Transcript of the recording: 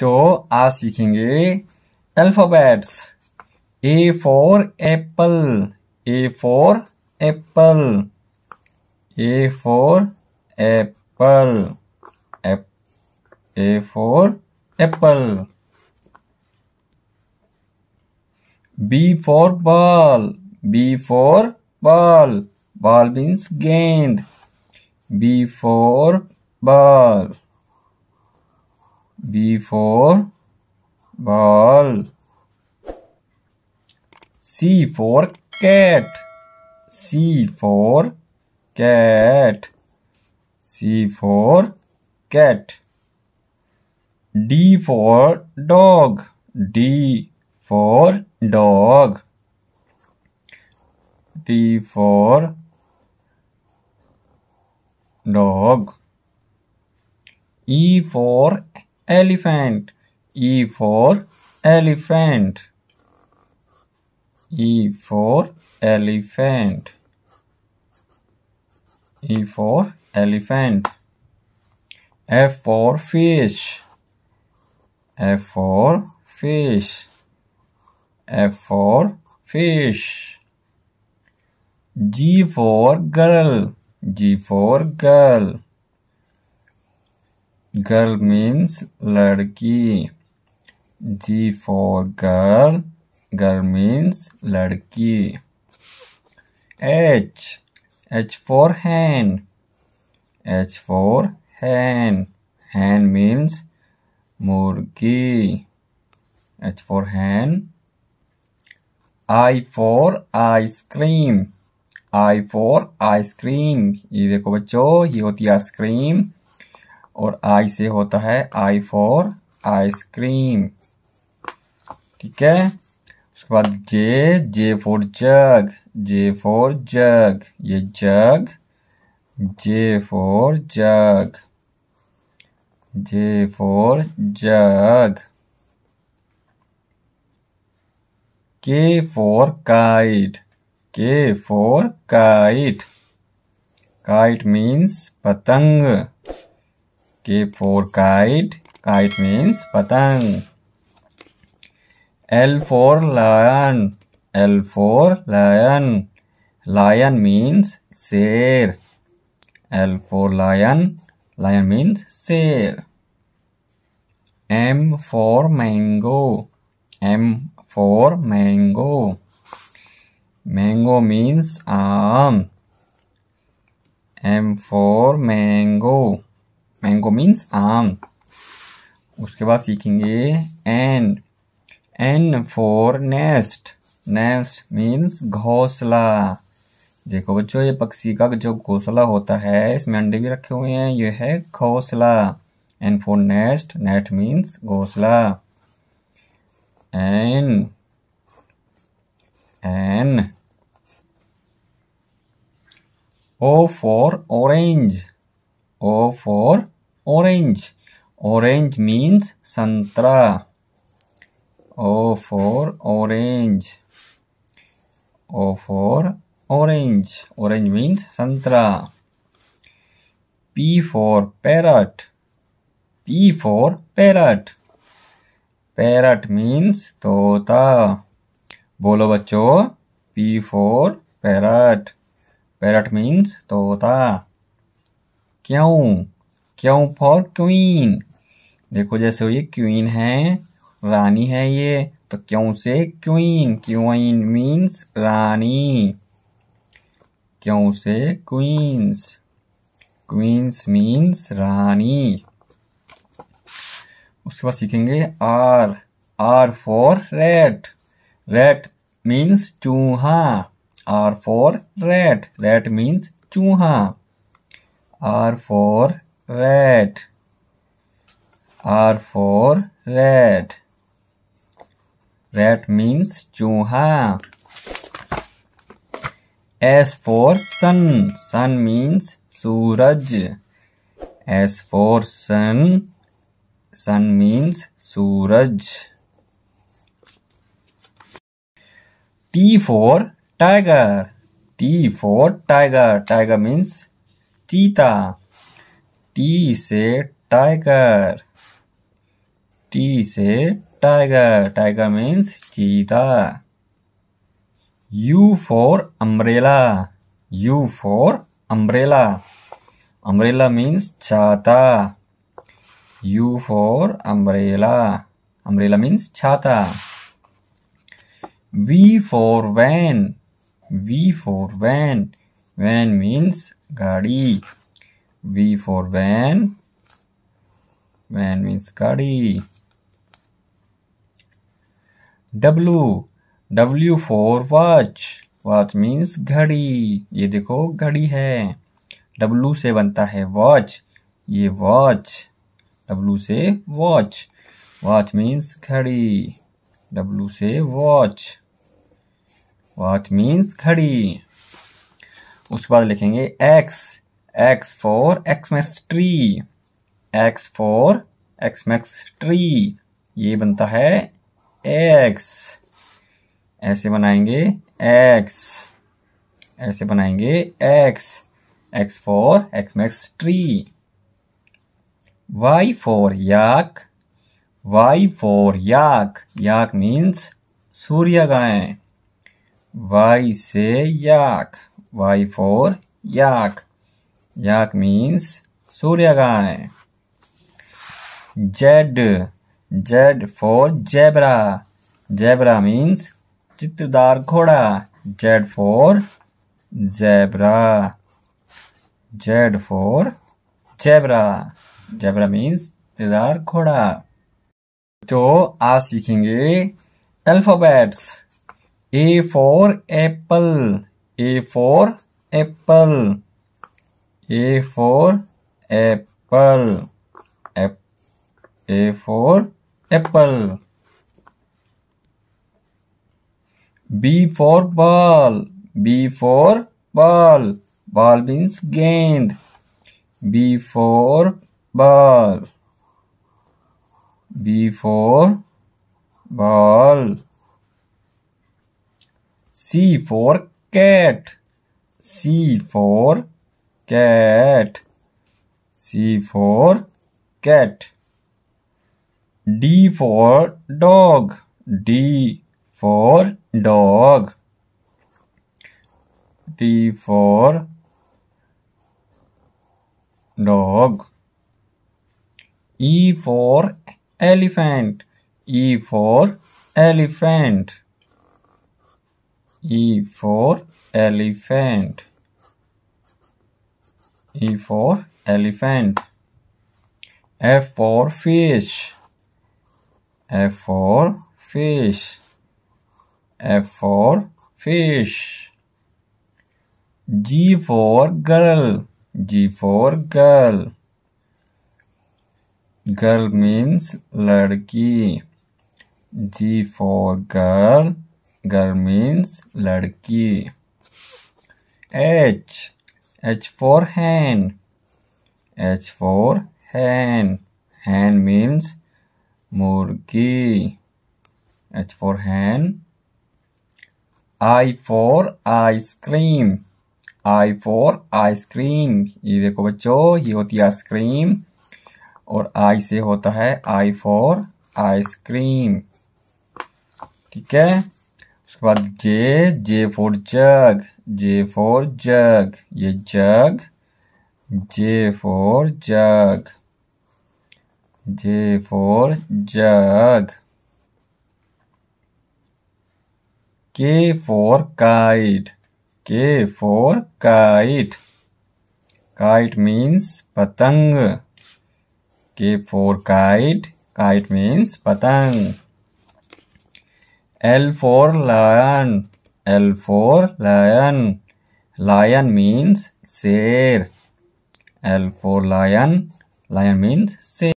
तो आज सीखेंगे alphabets A for apple A for apple A for apple A for apple B for ball B for ball ball means गेंद B for ball B for ball. C for cat. C for cat. C for cat. D for dog. D for dog. D for dog. E for elephant. E for elephant. E for elephant. E for elephant. F for fish. F for fish. F for fish. G for girl. G for girl. Girl means लड़की G for girl girl means लड़की H H for hand H for hand hand means मुर्गी H for hand I for ice cream I for ice cream ये देखो बच्चों ये होती है ice cream और आई से होता है आई फॉर आइसक्रीम ठीक है उसके बाद जे जे फॉर जग जे फॉर जग ये जग जे for jug J for jug K for kite K for kite kite means पतंग K for kite kite means पतंग L for lion L for lion lion means शेर L for lion lion means शेर M for mango M for mango mango means आम M for mango mango means आम उसके बाद सीखेंगे N N for nest nest means घोंसला देखो बच्चों ये पक्षी का जो घोंसला होता है इसमें अंडे भी रखे हुए हैं ये है घोंसला N for nest net means घोंसला N N O for orange O for orange. Orange means santra. O for orange. O for orange. Orange means santra. P for parrot. P for parrot. Parrot means tota. बोलो बच्चों P for parrot. Parrot means tota. क्यों क्यों for queen देखो जैसे ये queen है रानी है ये तो क्यों से क्वीन क्वीन मीन्स रानी क्यों से क्वींस क्वींस मीन्स रानी उसके बाद सीखेंगे R R for rat rat means चूहा R for rat rat means चूहा R for red r for red red means chuha s for sun sun means suraj s for sun sun means suraj t for tiger t for tiger tiger means cheetah T से tiger T से tiger tiger means चीता U for umbrella U for umbrella umbrella means छाता U for umbrella umbrella means छाता V for van V for van van means गाड़ी V for van. Van means gadi. W. W for watch. Watch means gadi. ये देखो घड़ी है. W से बनता है watch. ये watch. W से watch. Watch means घड़ी. W से watch. Watch means घड़ी. उसके बाद लिखेंगे X. X for Xmax tree. X for Xmax tree. ये बनता है X. ऐसे बनाएंगे X. ऐसे बनाएंगे X. X for Xmax tree. Y for yak. Y for yak. Yak means सूर्य गाय Y से yak. Y for yak. Yak means गाय Z Z for zebra zebra means चित्रदार घोड़ा Z for zebra Z for zebra zebra means चित्रदार घोड़ा तो आज सीखेंगे alphabets A for apple A for apple A for apple. A, for apple. B for ball. B for ball. Ball means gained. B for ball. B for ball. C for cat. C for cat C for cat D for dog D for dog D for dog E for elephant E for elephant E for elephant E for elephant. F for fish. F for fish. F for fish. G for girl. G for girl. Girl means ladki. G for girl. Girl means ladki. H H for hen. H for hen. Hen means murgi. H for hen. I for ice cream. I for ice cream. ये देखो बच्चों ये होती है ice cream और I से होता है I for ice cream. ठीक है उसके बाद जे जे फोर जग जे फोर जग ये जग जे for jug J for jug K for kite K for kite kite means पतंग K for kite kite means पतंग L for lion. L for lion. Lion means share. L for lion. Lion means share.